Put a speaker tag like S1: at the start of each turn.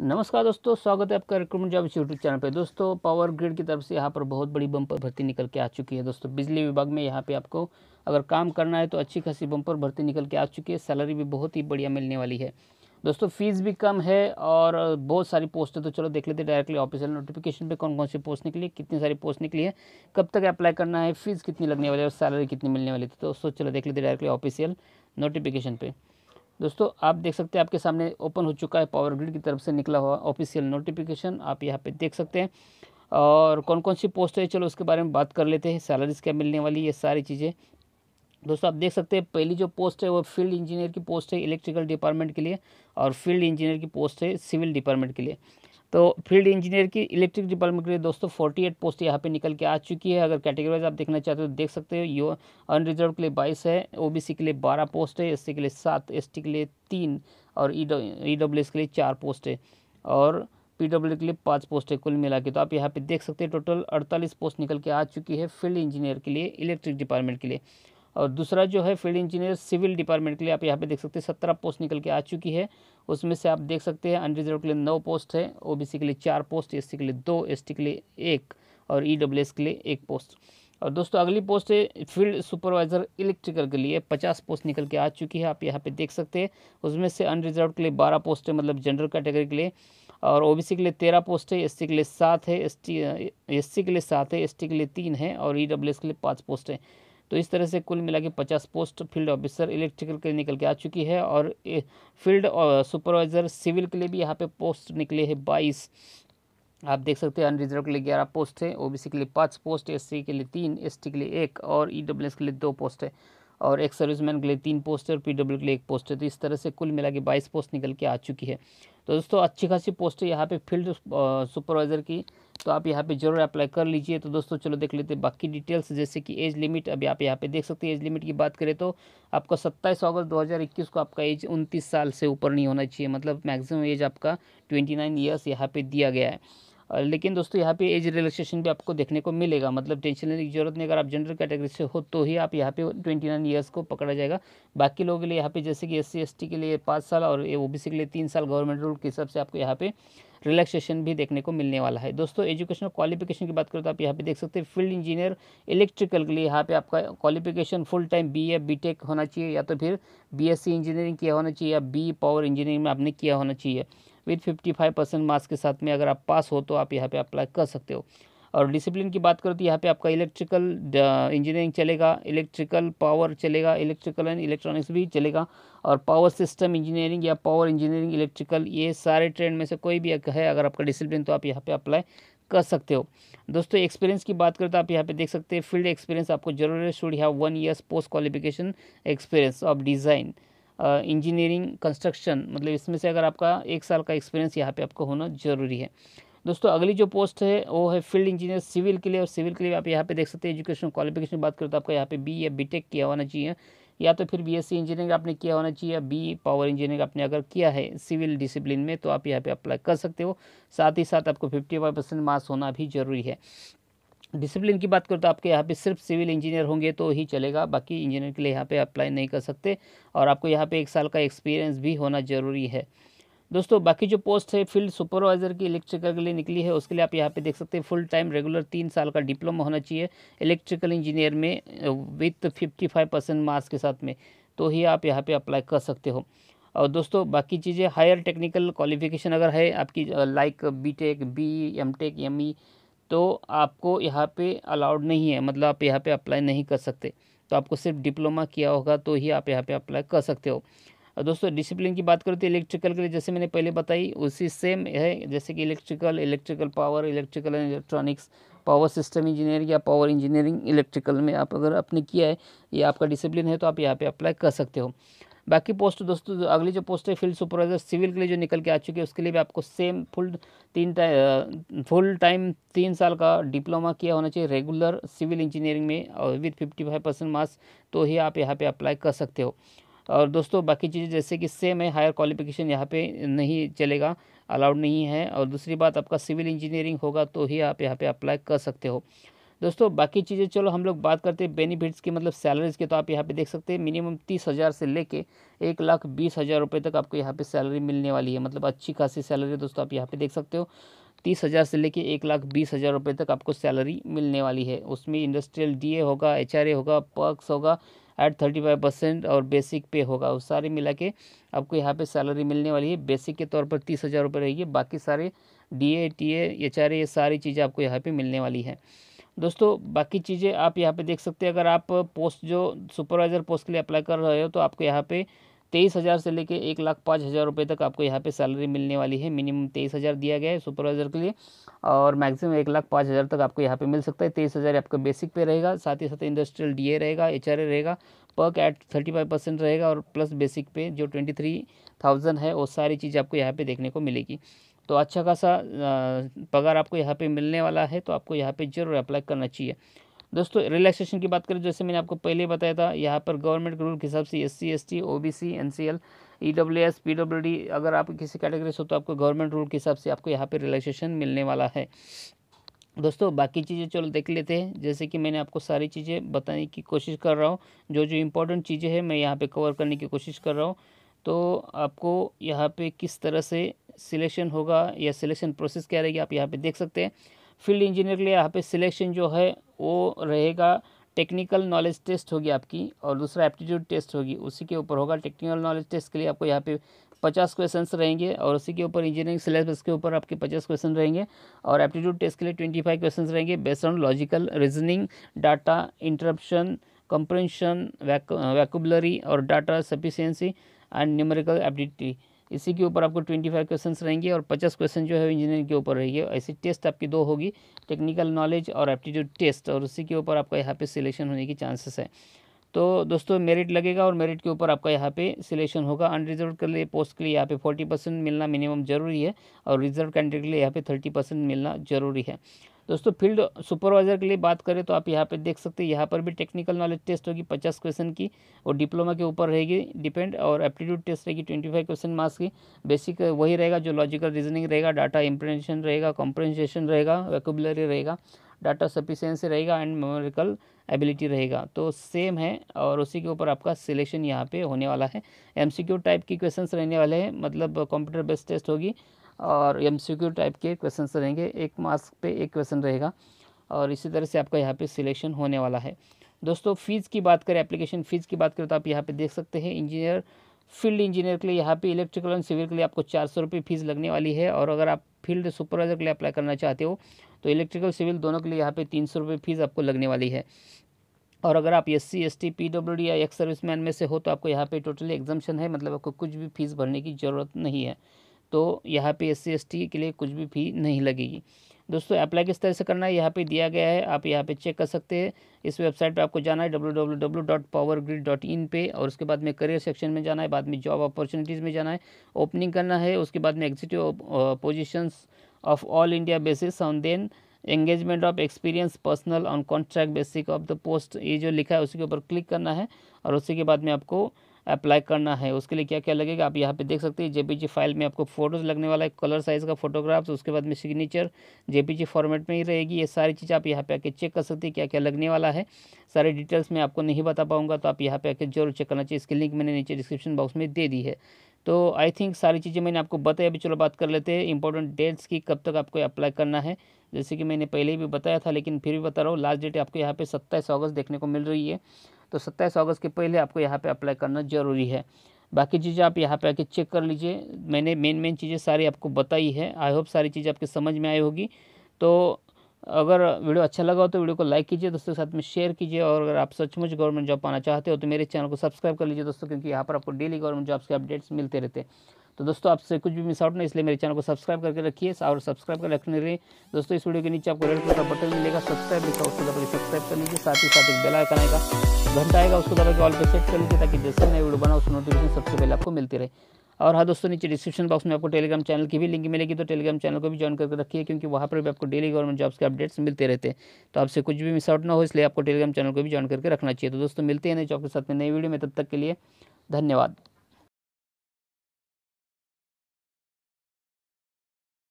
S1: नमस्कार दोस्तों स्वागत है आपका रिक्रूटमेंट जॉब यूट्यूब चैनल पे दोस्तों पावर ग्रिड की तरफ से यहाँ पर बहुत बड़ी बम्पर भर्ती निकल के आ चुकी है दोस्तों बिजली विभाग में यहाँ पे आपको अगर काम करना है तो अच्छी खासी बम्पर भर्ती निकल के आ चुकी है सैलरी भी बहुत ही बढ़िया मिलने वाली है दोस्तों फीस भी कम है और बहुत सारी पोस्ट है तो चलो देख लेते हैं डायरेक्टली ऑफिशियल नोटिफिकेशन पे कौन कौन सी पोस्ट निकली कितनी सारी पोस्ट निकली है कब तक अप्लाई करना है फीस कितनी लगने वाली है और सैलरी कितनी मिलने वाली थी तो दोस्तों चलो देख लेते हैं डायरेक्टली ऑफिशियल नोटिफिकेशन पर दोस्तों आप देख सकते हैं आपके सामने ओपन हो चुका है पावर ग्रिड की तरफ से निकला हुआ ऑफिशियल नोटिफिकेशन आप यहाँ पे देख सकते हैं और कौन कौन सी पोस्ट है चलो उसके बारे में बात कर लेते हैं सैलरीज क्या मिलने वाली ये सारी चीज़ें दोस्तों आप देख सकते हैं पहली जो पोस्ट है वो फील्ड इंजीनियर की पोस्ट है इलेक्ट्रिकल डिपार्टमेंट के लिए और फील्ड इंजीनियर की पोस्ट है सिविल डिपार्टमेंट के लिए तो फील्ड इंजीनियर की इलेक्ट्रिक डिपार्टमेंट के लिए दोस्तों फोर्टी एट पोस्ट यहाँ पे निकल के आ चुकी है अगर कैटेगरीज आप देखना चाहते हो तो देख सकते हो यो अनरिजर्व के लिए बाईस है ओबीसी के लिए बारह पोस्ट है एससी के लिए सात एसटी के लिए तीन और ई e डब्ल्यू e के लिए चार पोस्ट है और पी डब्ल्यू के लिए पाँच पोस्ट है कुल मिला के तो आप यहाँ पर देख सकते हैं टोटल अड़तालीस पोस्ट निकल के आ चुकी है फील्ड इंजीनियर के लिए इलेक्ट्रिक डिपार्टमेंट के लिए और दूसरा जो है फील्ड इंजीनियर सिविल डिपार्टमेंट के लिए आप यहाँ पे देख सकते हैं सत्रह पोस्ट निकल के आ चुकी है उसमें से आप देख सकते हैं अनरिजर्व के लिए नौ पोस्ट है ओ के लिए चार पोस्ट एस के लिए दो एस के लिए एक और ई के लिए एक पोस्ट और दोस्तों अगली पोस्ट है फील्ड सुपरवाइज़र इलेक्ट्रिकल के लिए पचास पोस्ट निकल के आ चुकी है आप यहाँ पे देख सकते हैं उसमें से अनरिजर्व के लिए बारह पोस्ट है मतलब जनरल कैटेगरी के लिए और ओबीसी के लिए तेरह पोस्ट है एससी के लिए सात है एसटी एससी के लिए सात है एसटी के लिए तीन है और ईडब्ल्यूएस के लिए पाँच पोस्ट है तो इस तरह से कुल मिला के पचास पोस्ट फील्ड ऑफिसर इलेक्ट्रिकल के लिए निकल के आ चुकी है और फील्ड सुपरवाइज़र सिविल के लिए भी यहाँ पे पोस्ट निकले हैं बाईस आप देख सकते हैं अनरिजर्व के लिए ग्यारह पोस्ट है ओबीसी के लिए पाँच पोस्ट एससी के लिए तीन एसटी के लिए एक और ईडब्ल्यूएस के लिए दो पोस्ट है और एक सर्विसमैन के लिए तीन पोस्ट है और पीडब्ल्यू के लिए एक पोस्ट है तो इस तरह से कुल मिला के बाईस पोस्ट निकल के आ चुकी है तो दोस्तों अच्छी खासी पोस्ट यहाँ पे फील्ड सुपरवाइज़र की तो आप यहाँ पे जरूर अप्लाई कर लीजिए तो दोस्तों चलो देख लेते हैं बाकी डिटेल्स जैसे कि एज लिमिट अभी आप यहाँ पे देख सकते हैं एज लिमिट की बात करें तो आपको सत्ताईस अगस्त 2021 को आपका एज उनतीस साल से ऊपर नहीं होना चाहिए मतलब मैक्सिमम एज आपका ट्वेंटी नाइन ईयर्स यहाँ पर दिया गया है लेकिन दोस्तों यहाँ पे एज रिलैक्सेशन भी आपको देखने को मिलेगा मतलब टेंशन लेने की जरूरत नहीं अगर आप जनरल कैटेगरी से हो तो ही आप यहाँ पे ट्वेंटी नाइन ईयर्स को पकड़ा जाएगा बाकी लोगों के लिए यहाँ पे जैसे कि एस सी के लिए पाँच साल और ओ बी के लिए तीन साल गवर्नमेंट रूल के हिसाब से आपको यहाँ पे रिलैक्सेशन भी देखने को मिलने वाला है दोस्तों एजुकेशनल क्वालिफिकेशन की बात करें तो आप यहाँ पे देख सकते हैं फील्ड इंजीनियर इलेक्ट्रिकल के लिए यहाँ पे आपका क्वालिफिकेशन फुल टाइम बी या बी टेक होना चाहिए या तो फिर बी एस सी इंजीनियरिंग किया होना चाहिए या बी पावर इंजीनियरिंग में आपने किया होना चाहिए with fifty five percent marks के साथ में अगर आप पास हो तो आप यहाँ पर अप्लाई कर सकते हो और डिसिप्लिन की बात करें तो यहाँ पे आपका इलेक्ट्रिकल इंजीनियरिंग चलेगा इलेक्ट्रिकल पावर चलेगा इलेक्ट्रिकल एंड इलेक्ट्रॉनिक्स भी चलेगा और पावर सिस्टम इंजीनियरिंग या पावर इंजीनियरिंग इलेक्ट्रिकल ये सारे ट्रेंड में से कोई भी है अगर आपका डिसिप्लिन तो आप यहाँ पर अप्लाई कर सकते हो दोस्तों एक्सपीरियंस की बात करें तो आप यहाँ पे देख सकते हैं फील्ड एक्सपीरियंस आपको जरूर है should have one years post qualification experience of design engineering construction मतलब इसमें से अगर आपका एक साल का एक्सपीरियंस यहाँ पे आपको होना ज़रूरी है दोस्तों अगली जो पोस्ट है वो है फील्ड इंजीनियर सिविल के लिए और सिविल के लिए आप यहाँ पे देख सकते हैं एजुकेशन क्वालिफिकेशन बात करें तो आपको यहाँ पे बी या बी किया होना चाहिए या तो फिर बीएससी इंजीनियरिंग आपने किया होना चाहिए या बी पावर इंजीनियरिंग आपने अगर किया है सिविल डिसिप्लिन में तो आप यहाँ पर अप्लाई कर सकते हो साथ ही साथ आपको फिफ्टी फाइव परसेंट मार्क्स होना भी जरूरी है डिसिप्लिन की बात करो तो आपके यहाँ पे सिर्फ सिविल इंजीनियर होंगे तो ही चलेगा बाकी इंजीनियर के लिए यहाँ पे अप्लाई नहीं कर सकते और आपको यहाँ पे एक साल का एक्सपीरियंस भी होना ज़रूरी है दोस्तों बाकी जो पोस्ट है फील्ड सुपरवाइजर की इलेक्ट्रिकल के लिए निकली है उसके लिए आप यहाँ पे देख सकते हैं फुल टाइम रेगुलर तीन साल का डिप्लोमा होना चाहिए इलेक्ट्रिकल इंजीनियर में with fifty five percent marks के साथ में तो ही आप यहाँ पे अप्लाई कर सकते हो और दोस्तों बाकी चीज़ें हायर टेक्निकल क्वालिफिकेशन अगर है आपकी like B Tech B M Tech M E तो आपको यहाँ पे अलाउड नहीं है मतलब आप यहाँ पर अप्लाई नहीं कर सकते तो आपको सिर्फ डिप्लोमा किया होगा तो ही आप यहाँ पर अप्लाई कर सकते हो और दोस्तों डिसिप्लिन की बात करें तो इलेक्ट्रिकल के लिए जैसे मैंने पहले बताई उसी सेम है जैसे कि electrical electrical power electrical and electronics power system engineer या पावर इंजीनियरिंग इलेक्ट्रिकल में आप अगर आपने किया है ये आपका डिसिप्लिन है तो आप यहाँ पर अप्लाई कर सकते हो बाकी पोस्ट दोस्तों जो अगली जो पोस्ट है फील्ड सुपरवाइजर सिविल के लिए जो निकल के आ चुके हैं उसके लिए भी आपको सेम फुल तीन टाइम फुल टाइम तीन साल का डिप्लोमा किया होना चाहिए रेगुलर सिविल इंजीनियरिंग में और with fifty five percent marks तो ही आप यहाँ पे अप्लाई कर सकते हो और दोस्तों बाकी चीज़ें जैसे कि सेम है हायर क्वालिफिकेशन यहाँ पे नहीं चलेगा अलाउड नहीं है और दूसरी बात आपका सिविल इंजीनियरिंग होगा तो ही आप यहाँ पे अप्लाई कर सकते हो दोस्तों बाकी चीज़ें चलो हम लोग बात करते हैं बेनिफिट्स की मतलब सैलरीज के तो आप यहाँ पे देख सकते हैं मिनिमम तीस हज़ार से लेके एक लाख बीस हज़ार रुपये तक आपको यहाँ पे सैलरी मिलने वाली है मतलब अच्छी खासी सैलरी दोस्तों आप यहाँ पे देख सकते हो तीस हज़ार से लेके एक लाख बीस हज़ार रुपये तक आपको सैलरी मिलने वाली है उसमें इंडस्ट्रियल डी होगा एच होगा पर्कस होगा एट थर्टी फाइव परसेंट और बेसिक पे होगा उस सारे मिला के आपको यहाँ पे सैलरी मिलने वाली है बेसिक के तौर पर तीस हज़ार रुपये रहेगी बाकी सारे D A T A H R A ये सारी चीज़ें आपको यहाँ पे मिलने वाली है दोस्तों बाकी चीज़ें आप यहाँ पे देख सकते हैं अगर आप पोस्ट जो सुपरवाइज़र पोस्ट के लिए अप्लाई कर रहे हो तो आपको यहाँ पर तेईस हज़ार से लेके एक लाख पाँच हज़ार रुपये तक आपको यहाँ पे सैलरी मिलने वाली है मिनिमम तेईस हज़ार दिया गया है सुपरवाइज़र के लिए और मैक्सिमम एक लाख पाँच हज़ार तक आपको यहाँ पे मिल सकता है तेईस हज़ार आपका बेसिक पे रहेगा साथ ही साथ इंडस्ट्रियल डीए रहेगा एच रहेगा पर कैट थर्टी फाइव परसेंट रहेगा और प्लस बेसिक पे जो ट्वेंटी थ्री थाउजेंड है वो सारी चीज़ आपको यहाँ पर देखने को मिलेगी तो अच्छा खासा पगार आपको यहाँ पर मिलने वाला है तो आपको यहाँ पर जरूर अप्लाई करना चाहिए दोस्तों रिलैक्सेशन की बात करें जैसे मैंने आपको पहले बताया था यहाँ पर गवर्नमेंट रूल के हिसाब से S C S T O B C N C L E W S P W D अगर आप किसी कैटेगरी से हो तो आपको गवर्नमेंट रूल के हिसाब से आपको यहाँ पर रिलैक्सेशन मिलने वाला है दोस्तों बाकी चीज़ें चलो देख लेते हैं जैसे कि मैंने आपको सारी चीज़ें बताने की कोशिश कर रहा हूँ जो जो इम्पोर्टेंट चीज़ें हैं मैं यहाँ पर कवर करने की कोशिश कर रहा हूँ तो आपको यहाँ पे किस तरह से सिलेक्शन होगा या सिलेक्शन प्रोसेस क्या रहेगी आप यहाँ पे देख सकते हैं फील्ड इंजीनियर के लिए यहाँ पे सिलेक्शन जो है वो रहेगा टेक्निकल नॉलेज टेस्ट होगी आपकी और दूसरा एप्टीट्यूड टेस्ट होगी उसी के ऊपर होगा टेक्निकल नॉलेज टेस्ट के लिए आपको यहाँ पे पचास क्वेश्चन रहेंगे और उसी के ऊपर इंजीनियरिंग सिलेबस के ऊपर आपके पचास क्वेश्चन रहेंगे और एप्टीट्यूड टेस्ट के लिए ट्वेंटी फाइव क्वेश्चन रहेंगे based on logical reasoning data interpretation comprehension vocabulary और data sufficiency and numerical ability इसी के ऊपर आपको ट्वेंटी फाइव क्वेश्चन रहेंगे और पचास क्वेश्चन जो है इंजीनियरिंग के ऊपर रहेंगे ऐसी टेस्ट आपकी दो होगी टेक्निकल नॉलेज और एप्टीट्यूड टेस्ट और उसी के ऊपर आपका यहाँ पे सिलेक्शन होने की चांसेस है तो दोस्तों मेरिट लगेगा और मेरिट के ऊपर आपका यहाँ पे सिलेक्शन होगा अनरिजर्व के लिए पोस्ट के लिए यहाँ पे फोर्टी परसेंट मिलना मिनिमम जरूरी है और रिजर्व कैंडिडेट के लिए यहाँ पे थर्टी परसेंट मिलना जरूरी है दोस्तों फील्ड सुपरवाइजर के लिए बात करें तो आप यहाँ पे देख सकते हैं यहाँ पर भी टेक्निकल नॉलेज टेस्ट होगी पचास क्वेश्चन की और डिप्लोमा के ऊपर रहेगी डिपेंड और एप्टीट्यूड टेस्ट रहेगी ट्वेंटी फाइव क्वेश्चन मार्क्स की बेसिक वही रहेगा जो लॉजिकल रीजनिंग रहेगा डाटा इंप्रेंशन रहेगा कॉम्प्रेंसेशन रहेगा वैकुबलरी रहेगा डाटा सफिशेंसी रहेगा एंड मेमोरिकल एबिलिटी रहेगा तो सेम है और उसी के ऊपर आपका सिलेक्शन यहाँ पे होने वाला है एमसीक्यू टाइप की क्वेश्चंस रहने वाले हैं मतलब कंप्यूटर बेस्ड टेस्ट होगी और एमसीक्यू टाइप के क्वेश्चंस रहेंगे एक मार्क्स पे एक क्वेश्चन रहेगा और इसी तरह से आपका यहाँ पे सिलेक्शन होने वाला है दोस्तों फ़ीस की बात करें एप्लीकेशन फ़ीस की बात करें तो आप यहाँ पे देख सकते हैं इंजीनियर फील्ड इंजीनियर के लिए यहाँ पर इलेक्ट्रिकल एंड सिविल के लिए आपको चार सौ रुपये फ़ीस लगने वाली है और अगर आप फील्ड सुपरवाइज़र के लिए अप्लाई करना चाहते हो तो इलेक्ट्रिकल सिविल दोनों के लिए यहाँ पे तीन सौ रुपये फीस आपको लगने वाली है और अगर आप S C S T P W D या एक्स सर्विसमैन में से हो तो आपको यहाँ पे टोटली एग्जामेशन है मतलब आपको कुछ भी फीस भरने की ज़रूरत नहीं है तो यहाँ पे एस सी के लिए कुछ भी फ़ी नहीं लगेगी दोस्तों अप्लाई किस तरह से करना है यहाँ पे दिया गया है आप यहाँ पे चेक कर सकते हैं इस वेबसाइट पे आपको जाना है www.powergrid.in पे और उसके बाद में करियर सेक्शन में जाना है बाद में जॉब अपॉर्चुनिटीज़ में जाना है ओपनिंग करना है उसके बाद में executive position uh, of all India basis on then engagement of experience personal on contract basic of the post ये जो लिखा है उसके ऊपर क्लिक करना है और उसी के बाद में आपको अप्लाई करना है उसके लिए क्या क्या लगेगा आप यहाँ पे देख सकते हैं जेपीजी फाइल में आपको फोटोज लगने वाला है कलर साइज का फोटोग्राफ्स उसके बाद में सिग्नेचर जेपीजी फॉर्मेट में ही रहेगी ये सारी चीज़ आप यहाँ पे आके चेक कर सकते हैं क्या क्या लगने वाला है सारे डिटेल्स मैं आपको नहीं बता पाऊँगा तो आप यहाँ पे आके जरूर चेक करना चाहिए इसकी लिंक मैंने नीचे डिस्क्रिप्शन बॉक्स में दे दी है तो आई थिंक सारी चीज़ें मैंने आपको बताई अभी चलो बात कर लेते हैं इंपॉर्टेंट डेट्स की कब तक आपको अप्लाई करना है जैसे कि मैंने पहले भी बताया था लेकिन फिर भी बता रहा हूँ लास्ट डेट आपको यहाँ पे सत्ताईस अगस्त देखने को मिल रही है तो सत्ताईस अगस्त के पहले आपको यहाँ पे अप्लाई करना ज़रूरी है बाकी चीज़ें आप यहाँ पे आके चेक कर लीजिए मैंने मेन मेन चीज़ें सारी आपको बताई है आई होप सारी चीज़ें आपके समझ में आई होगी तो अगर वीडियो अच्छा लगा हो तो वीडियो को लाइक कीजिए दोस्तों के साथ में शेयर कीजिए और अगर आप सचमुच गवर्नमेंट जॉब पाना चाहते हो तो मेरे चैनल को सब्सक्राइब कर लीजिए दोस्तों क्योंकि यहाँ पर आपको डेली गवर्नमेंट जॉब्स के अपडेट्स मिलते रहते हैं तो दोस्तों आपसे कुछ भी मिस आउट नहीं इसलिए मेरे चैनल को सब्सक्राइब करके रखिए और सब्सक्राइब कर रखने लिए दोस्तों इस वीडियो के नीचे आपको रेड कलर का बटन मिलेगा सब्सक्राइब लिखा उसको दबा सब्सक्राइब कर लीजिए साथ ही साथ एक बेल आइकन आएगा घंटा आएगा उसको दबा के ऑल पे सेट कर लीजिए ताकि जैसे नए वीडियो बना उसकी नोटिफिकेशन सबसे पहले आपको मिलती रहे और हाँ दोस्तों नीचे डिस्क्रिप्शन बॉक्स में आपको टेलीग्राम चैनल की भी लिंक मिलेगी तो टेलीग्राम चैनल को भी ज्वाइन करके रखिए क्योंकि वहाँ पर भी आपको डेली गवर्नमेंट जॉब्स के अपडेट्स मिलते रहते हैं तो आपसे कुछ भी मिस आउट ना हो इसलिए आपको टेलीग्राम चैनल को भी ज्वाइन करके रखना चाहिए तो दोस्तों मिलते हैं नए जॉब के साथ में नई वीडियो में तब तक के लिए धन्यवाद